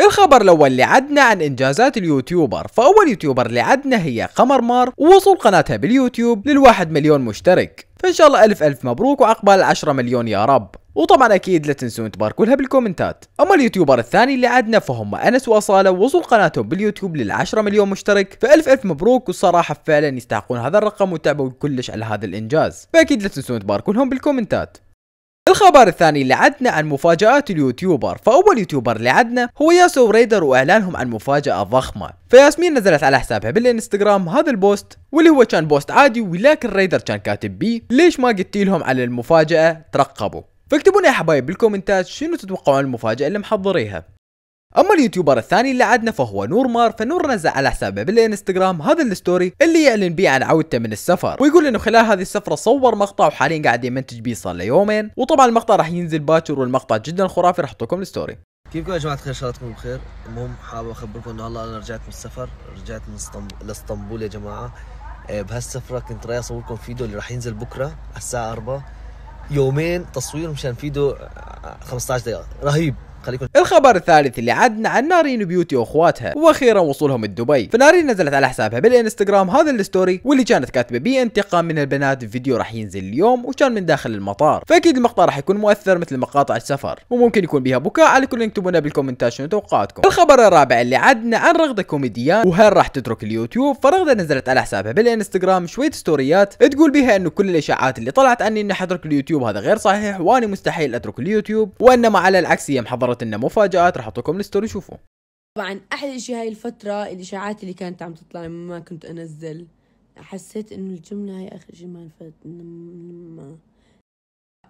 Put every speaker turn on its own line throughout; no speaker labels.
الخبر الاول اللي عدنا عن انجازات اليوتيوبر فاول يوتيوبر اللي عدنا هي قمر مار ووصول قناتها باليوتيوب للواحد مليون مشترك فان شاء الله الف الف مبروك وعقبال العشرة مليون يا رب وطبعا اكيد لا تنسون تباركوا لها بالكومنتات اما اليوتيوبر الثاني اللي عدنا فهم انس واصاله ووصول قناتهم باليوتيوب لل10 مليون مشترك فالف الف مبروك والصراحه فعلا يستحقون هذا الرقم وتعبوا كلش على هذا الانجاز فاكيد لا تنسون تباركوا لهم بالكومنتات الخبر الثاني اللي عدنا عن مفاجآت اليوتيوبر فأول يوتيوبر اللي عدنا هو ياسو ريدر وإعلانهم عن مفاجأة ضخمة فياسمين نزلت على حسابها بالانستغرام هذا البوست واللي هو كان بوست عادي ولكن ريدر كان كاتب بيه ليش ما قلت لهم على المفاجأة ترقبوا فاكتبوا يا حبايب بالكومنتات شنو تتوقعون المفاجأة اللي محضريها اما اليوتيوبر الثاني اللي عدنا فهو نور مار فنور نزل على حسابه بالانستغرام هذا الستوري اللي يعلن بيه عن عودته من السفر ويقول انه خلال هذه السفره صور مقطع وحاليا قاعد يمنتج بيه صار له يومين وطبعا المقطع راح ينزل باكر والمقطع جدا خرافي راح احطكم الستوري
كيفكم يا جماعه الخير تكونوا بخير المهم حابب اخبركم انه هلا انا رجعت من السفر رجعت من اسطنبول يا جماعه إيه، بهالسفره كنت رايح اصور لكم فيديو اللي راح ينزل بكره على الساعه 4 يومين تصوير مشان فيديو 15 آه، دقيقه رهيب
خليكم الخبر الثالث اللي عدنا عن نارين بيوتي واخواتها واخيرا وصولهم الدبي فنارين نزلت على حسابها بالانستغرام هذا الستوري واللي كانت كاتبه بي انتقام من البنات فيديو راح ينزل اليوم وكان من داخل المطار فاكيد المقطع راح يكون مؤثر مثل مقاطع السفر وممكن يكون بها بكاء على كل يكتبونا بالكومنتات شنو توقعاتكم الخبر الرابع اللي عدنا عن رغدة كوميديان وهل راح تترك اليوتيوب فرغدة نزلت على حسابها بالانستغرام شوية ستوريات تقول بها انه كل الاشاعات اللي طلعت عني اني حترك اليوتيوب هذا غير صحيح واني مستحيل اترك اليوتيوب وانما على العكس هي محضرة انه مفاجات راح لكم الستوري شوفوا
طبعا احد الاشياء هاي الفتره الاشاعات اللي كانت عم تطلع ما كنت انزل حسيت انه الجمله هاي اخر شيء ما نفت ما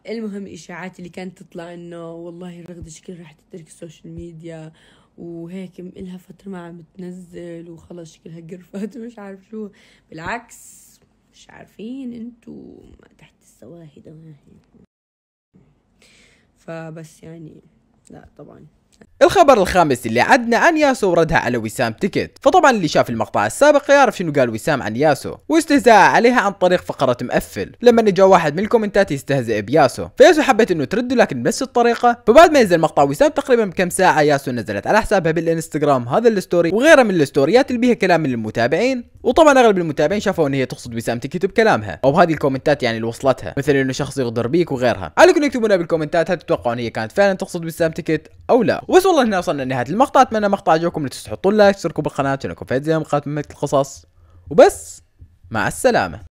المهم الاشاعات اللي كانت تطلع انه والله الرغدة شكل راح تترك السوشيال ميديا وهيك إلها فترة ما عم تنزل وخلص شكلها قرفت ومش عارف شو بالعكس مش عارفين انتو تحت السواهد فبس يعني لا طبعا
الخبر الخامس اللي عدنا عن ياسو وردها على وسام تكت فطبعا اللي شاف المقطع السابق يعرف شنو قال وسام عن ياسو واستهزاء عليها عن طريق فقرة مقفل لما نجا واحد من الكومنتات يستهزئ بياسو فياسو حبت انه ترد لكن بنفس الطريقة فبعد ما نزل مقطع وسام تقريبا بكم ساعة ياسو نزلت على حسابها بالانستغرام هذا الستوري وغيره من الستوريات اللي بيها كلام من المتابعين وطبعا اغلب المتابعين شافوا ان هي تقصد وسام بسامتك بكلامها او بهذه الكومنتات يعني اللي وصلتها مثل انه شخص يغدر بيك وغيرها على كل يكتبونها بالكومنتات هل تتوقعون هي كانت فعلا تقصد وسام بالسامتك او لا وبس والله هنا وصلنا لنهايه المقطع اتمنى مقطع عجبكم لا تنسوا تحطون لايك تشتركوا بالقناه عشان في زي مقاطع مثل القصص وبس مع السلامه